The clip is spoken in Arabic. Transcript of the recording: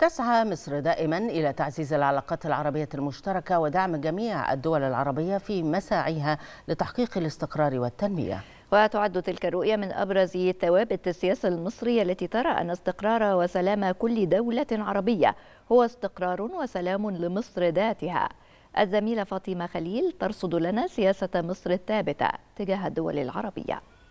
تسعى مصر دائما إلى تعزيز العلاقات العربية المشتركة ودعم جميع الدول العربية في مساعيها لتحقيق الاستقرار والتنمية وتعد تلك الرؤية من أبرز ثوابت السياسة المصرية التي ترى أن استقرار وسلام كل دولة عربية هو استقرار وسلام لمصر ذاتها الزميلة فاطمة خليل ترصد لنا سياسة مصر الثابتة تجاه الدول العربية